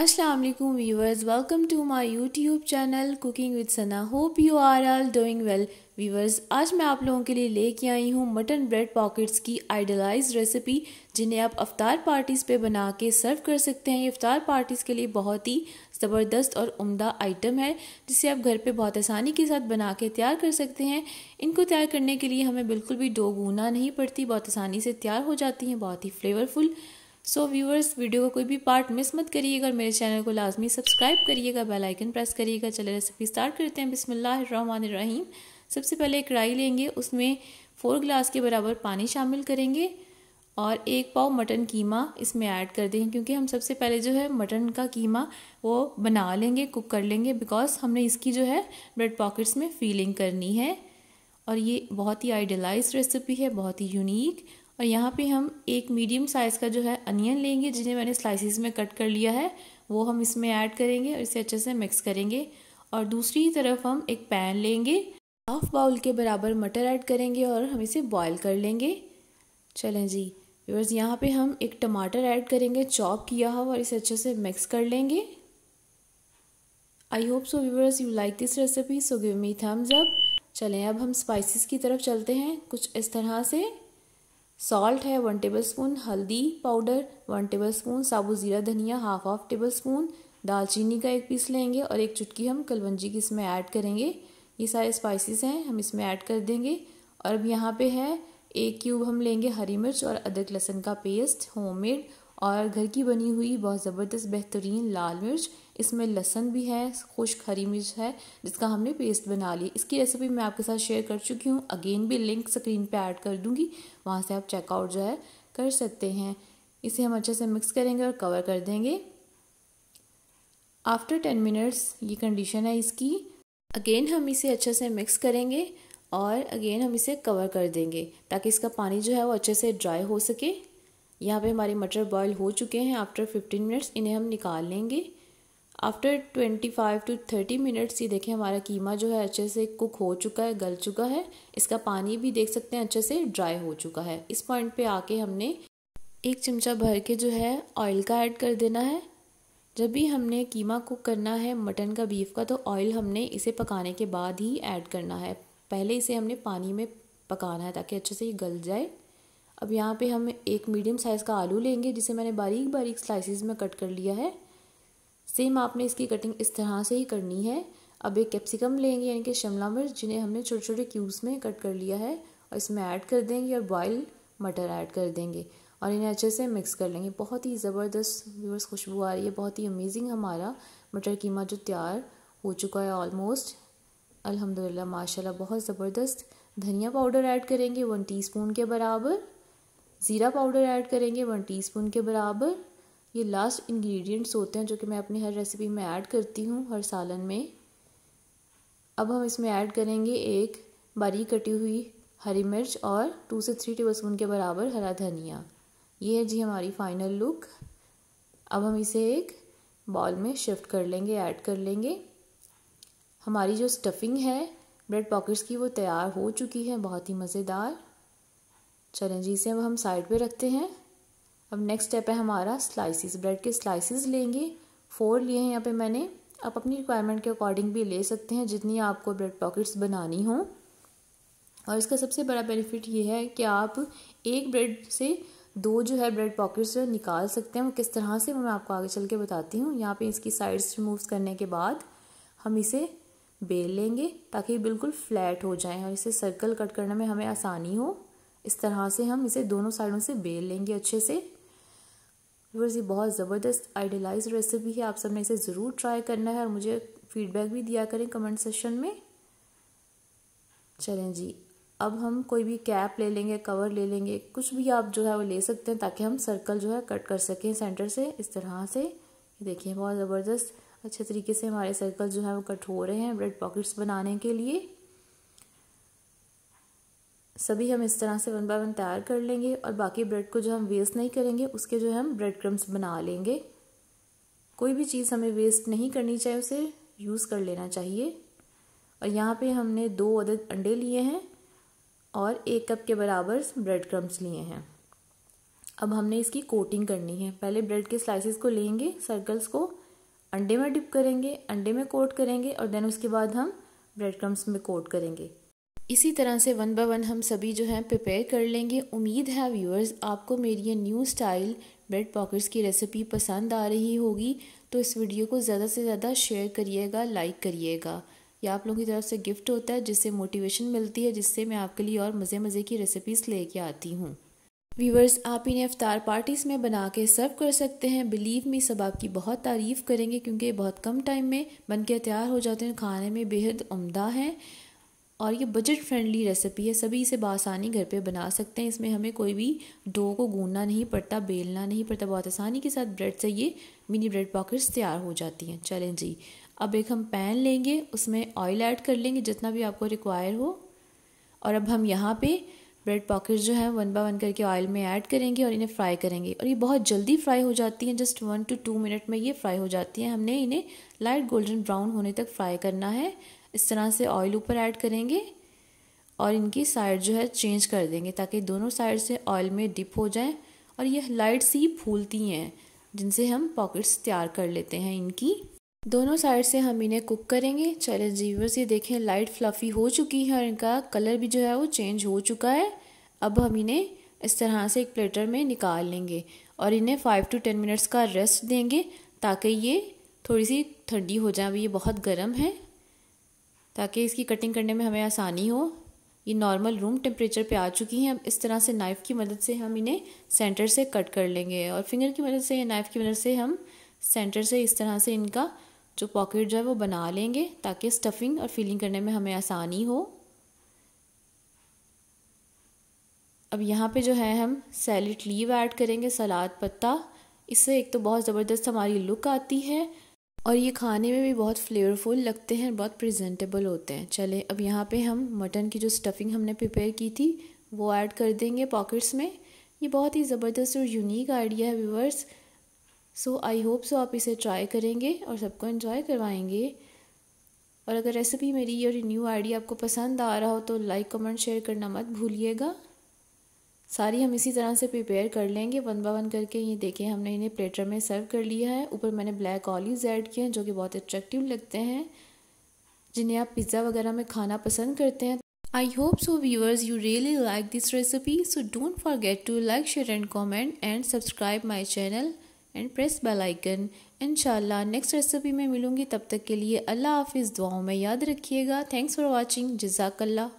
Aslam viewers welcome to my YouTube channel cooking with Sana hope you are all doing well viewers आज मैं आप लोगों के लिए लेके आई हूँ मटन ब्रेड पॉकेट्स की आइडलाइज रेसिपी जिन्हें आप अवतार पार्टीज़ पे बना के सर्व कर सकते हैं ये अवतार पार्टीज़ के लिए बहुत ही ज़बरदस्त और उम्दा आइटम है जिसे आप घर पे बहुत आसानी के साथ बना के तैयार कर सकते हैं इनको तैयार करने के लिए हमें बिल्कुल भी डोगूना नहीं पड़ती बहुत आसानी से तैयार हो जाती हैं बहुत ही फ्लेवरफुल सो व्यूअर्स वीडियो का कोई भी पार्ट मिस मत करिएगा और मेरे चैनल को लाजमी सब्सक्राइब करिएगा बेल आइकन प्रेस करिएगा चले रेसिपी स्टार्ट करते हैं बिसमीम सबसे पहले एक कढ़ाई लेंगे उसमें फोर ग्लास के बराबर पानी शामिल करेंगे और एक पाव मटन कीमा इसमें ऐड कर दें क्योंकि हम सबसे पहले जो है मटन का कीमा वो बना लेंगे कुक कर लेंगे बिकॉज हमने इसकी जो है ब्रेड पॉकेट्स में फीलिंग करनी है और ये बहुत ही आइडियलाइज रेसिपी है बहुत ही यूनिक और यहाँ पे हम एक मीडियम साइज़ का जो है अनियन लेंगे जिन्हें मैंने स्लाइसिस में कट कर लिया है वो हम इसमें ऐड करेंगे और इसे अच्छे से मिक्स करेंगे और दूसरी तरफ हम एक पैन लेंगे हाफ बाउल के बराबर मटर ऐड करेंगे और हम इसे बॉयल कर लेंगे चलें जी व्यवर्स यहाँ पे हम एक टमाटर ऐड करेंगे चॉप किया हुआ और इसे अच्छे से मिक्स कर लेंगे I hope so viewers you like this recipe so give me thumbs up चलें अब हम स्पाइसेस की तरफ चलते हैं कुछ इस तरह से सॉल्ट है वन टेबल स्पून हल्दी पाउडर वन टेबल स्पून साबुत ज़ीरा धनिया हाफ हाफ टेबल स्पून दालचीनी का एक पीस लेंगे और एक चुटकी हम कलवंजी की इसमें ऐड करेंगे ये सारे स्पाइसेस हैं हम इसमें ऐड कर देंगे और अब यहाँ पे है एक क्यूब हम लेंगे हरी मिर्च और अदरक लहसुन का पेस्ट होममेड और घर की बनी हुई बहुत ज़बरदस्त बेहतरीन लाल मिर्च इसमें लहसन भी है खुश्क हरी मिर्च है जिसका हमने पेस्ट बना लिया इसकी रेसिपी मैं आपके साथ शेयर कर चुकी हूँ अगेन भी लिंक स्क्रीन पे ऐड कर दूँगी वहाँ से आप चेकआउट जो है कर सकते हैं इसे हम अच्छे से मिक्स करेंगे और कवर कर देंगे आफ्टर टेन मिनट्स ये कंडीशन है इसकी अगेन हम इसे अच्छे से मिक्स करेंगे और अगेन हम इसे कवर कर देंगे ताकि इसका पानी जो है वो अच्छे से ड्राई हो सके यहाँ पे हमारे मटर बॉयल हो चुके हैं आफ्टर फिफ्टीन मिनट्स इन्हें हम निकाल लेंगे after twenty five to thirty minutes ये देखें हमारा कीमा जो है अच्छे से कुक हो चुका है गल चुका है इसका पानी भी देख सकते हैं अच्छे से ड्राई हो चुका है इस पॉइंट पे आके हमने एक चमचा भर के जो है ऑयल का ऐड कर देना है जब भी हमने कीमा कुक करना है मटन का बीफ का तो ऑयल हमने इसे पकाने के बाद ही ऐड करना है पहले इसे हमने पानी में पकाना है ताकि अच्छे से ये गल जाए अब यहाँ पे हम एक मीडियम साइज़ का आलू लेंगे जिसे मैंने बारीक बारीक स्लाइसिस में कट कर लिया है सेम आपने इसकी कटिंग इस तरह से ही करनी है अब एक कैप्सिकम लेंगे यानी कि शिमला मिर्च जिन्हें हमने छोटे छोटे क्यूब्स में कट कर लिया है और इसमें ऐड कर देंगे और बॉयल मटर ऐड कर देंगे और इन्हें अच्छे से मिक्स कर लेंगे बहुत ही ज़बरदस्त व्यूवर्स खुशबू आ रही है बहुत ही अमेजिंग हमारा मटर कीमा जो तैयार हो चुका है ऑलमोस्ट अल्हम्दुलिल्लाह माशाल्लाह बहुत ज़बरदस्त धनिया पाउडर ऐड करेंगे वन टीस्पून के बराबर ज़ीरा पाउडर ऐड करेंगे वन टीस्पून के बराबर ये लास्ट इंग्रेडिएंट्स होते हैं जो कि मैं अपनी हर रेसिपी में ऐड करती हूँ हर सालन में अब हम इसमें ऐड करेंगे एक बारीक कटी हुई हरी मिर्च और टू से थ्री टेबलस्पून के बराबर हरा धनिया ये है जी हमारी फाइनल लुक अब हम इसे एक बॉल में शिफ्ट कर लेंगे ऐड कर लेंगे हमारी जो स्टफिंग है ब्रेड पॉकेट्स की वो तैयार हो चुकी है बहुत ही मज़ेदार चलें जी इसे अब हम साइड पे रखते हैं अब नेक्स्ट स्टेप है हमारा स्लाइसिस ब्रेड के स्लाइसिस लेंगे फोर लिए हैं यहाँ पे मैंने आप अपनी रिक्वायरमेंट के अकॉर्डिंग भी ले सकते हैं जितनी आपको ब्रेड पॉकेट्स बनानी हो और इसका सबसे बड़ा बेनिफिट ये है कि आप एक ब्रेड से दो जो है ब्रेड पॉकेट्स निकाल सकते हैं वो किस तरह से मैं आपको आगे चल के बताती हूँ यहाँ पे इसकी साइड्स रिमूव करने के बाद हम इसे बेल लेंगे ताकि बिल्कुल फ्लैट हो जाए और इसे सर्कल कट करने में हमें आसानी हो इस तरह से हम इसे दोनों साइडों से बेल लेंगे अच्छे से व्यूअर्स ये बहुत ज़बरदस्त आइडियलाइज रेसिपी है आप सब ने इसे ज़रूर ट्राई करना है और मुझे फीडबैक भी दिया करें कमेंट सेशन में चलें जी अब हम कोई भी कैप ले लेंगे कवर ले लेंगे कुछ भी आप जो है वो ले सकते हैं ताकि हम सर्कल जो है कट कर सकें सेंटर से इस तरह से देखिए बहुत ज़बरदस्त अच्छे तरीके से हमारे सर्कल जो है वो कट हो रहे हैं ब्रेड पॉकेट्स बनाने के लिए सभी हम इस तरह से वन बाय वन तैयार कर लेंगे और बाकी ब्रेड को जो हम वेस्ट नहीं करेंगे उसके जो हम ब्रेड क्रम्स बना लेंगे कोई भी चीज़ हमें वेस्ट नहीं करनी चाहिए उसे यूज़ कर लेना चाहिए और यहाँ पे हमने दो अदद अंडे लिए हैं और एक कप के बराबर ब्रेड क्रम्स लिए हैं अब हमने इसकी कोटिंग करनी है पहले ब्रेड के स्लाइसिस को लेंगे सर्कल्स को अंडे में डिप करेंगे अंडे में कोट करेंगे और देन उसके बाद हम ब्रेड क्रम्स में कोट करेंगे इसी तरह से वन बाय वन हम सभी जो है प्रिपेयर कर लेंगे उम्मीद है व्यूअर्स आपको मेरी ये न्यू स्टाइल ब्रेड पॉकेट्स की रेसिपी पसंद आ रही होगी तो इस वीडियो को ज़्यादा से ज़्यादा शेयर करिएगा लाइक करिएगा यह आप लोगों की तरफ से गिफ्ट होता है जिससे मोटिवेशन मिलती है जिससे मैं आपके लिए और मज़े मज़े की रेसिपीज़ लेके आती हूँ व्यूवर्स आप इन्हें अफ्तार पार्टीज़ में बना के सर्व कर सकते हैं बिलीव मी सब आपकी बहुत तारीफ़ करेंगे क्योंकि बहुत कम टाइम में बन के तैयार हो जाते हैं खाने में बेहद उम्दा हैं और ये बजट फ्रेंडली रेसिपी है सभी इसे बासानी घर पे बना सकते हैं इसमें हमें कोई भी डो को गूंदना नहीं पड़ता बेलना नहीं पड़ता बहुत आसानी के साथ ब्रेड से ये मिनी ब्रेड पॉकेट्स तैयार हो जाती हैं चलें जी अब एक हम पैन लेंगे उसमें ऑयल ऐड कर लेंगे जितना भी आपको रिक्वायर हो और अब हम यहाँ पे ब्रेड पॉकेट्स जो हैं वन बाय वन करके ऑयल में ऐड करेंगे और इन्हें फ्राई करेंगे और ये बहुत जल्दी फ्राई हो जाती हैं just one to two minute में ये फ्राई हो जाती हैं हमने इन्हें लाइट गोल्डन ब्राउन होने तक फ्राई करना है इस तरह से ऑयल ऊपर ऐड करेंगे और इनकी साइड जो है चेंज कर देंगे ताकि दोनों साइड से ऑयल में डिप हो जाएं और यह लाइट सी फूलती हैं जिनसे हम पॉकेट्स तैयार कर लेते हैं इनकी दोनों साइड से हम इन्हें कुक करेंगे चले जीवर्स ये देखें लाइट फ्लफ़ी हो चुकी है और इनका कलर भी जो है वो चेंज हो चुका है अब हम इन्हें इस तरह से एक प्लेटर में निकाल लेंगे और इन्हें फाइव टू टेन मिनट्स का रेस्ट देंगे ताकि ये थोड़ी सी ठंडी हो जाए ये बहुत गर्म है ताकि इसकी कटिंग करने में हमें आसानी हो ये नॉर्मल रूम टेम्परेचर पे आ चुकी हैं अब इस तरह से नाइफ़ की मदद से हम इन्हें सेंटर से कट कर लेंगे और फिंगर की मदद से या नाइफ़ की मदद से हम सेंटर से इस तरह से इनका जो पॉकेट जो है वो बना लेंगे ताकि स्टफिंग और फिलिंग करने में हमें आसानी हो अब यहाँ पे जो है हम सैलड लीव ऐड करेंगे सलाद पत्ता इससे एक तो बहुत ज़बरदस्त हमारी लुक आती है और ये खाने में भी बहुत फ्लेवरफुल लगते हैं बहुत प्रेजेंटेबल होते हैं चले अब यहाँ पे हम मटन की जो स्टफिंग हमने प्रिपेयर की थी वो ऐड कर देंगे पॉकेट्स में ये बहुत ही ज़बरदस्त और यूनिक आइडिया है viewers so I hope so आप इसे ट्राई करेंगे और सबको इन्जॉय करवाएंगे और अगर रेसिपी मेरी और न्यू आइडिया आपको पसंद आ रहा हो तो लाइक कमेंट शेयर करना मत भूलिएगा सारी हम इसी तरह से प्रिपेयर कर लेंगे वन बाय वन करके ये देखें हमने इन्हें प्लेटर में सर्व कर लिया है ऊपर मैंने ब्लैक ऑलिव्स ऐड किए हैं जो कि बहुत अट्रैक्टिव लगते हैं जिन्हें आप पिज़्ज़ा वगैरह में खाना पसंद करते हैं I hope so viewers you really like this recipe so don't forget to like share and comment and subscribe my channel and press bell icon इन इंशाल्लाह नेक्स्ट रेसिपी में मिलूंगी तब तक के लिए अल्लाह हाफिज़ दुआओं में याद रखिएगा थैंक्स फॉर वॉचिंग जजाकल्ला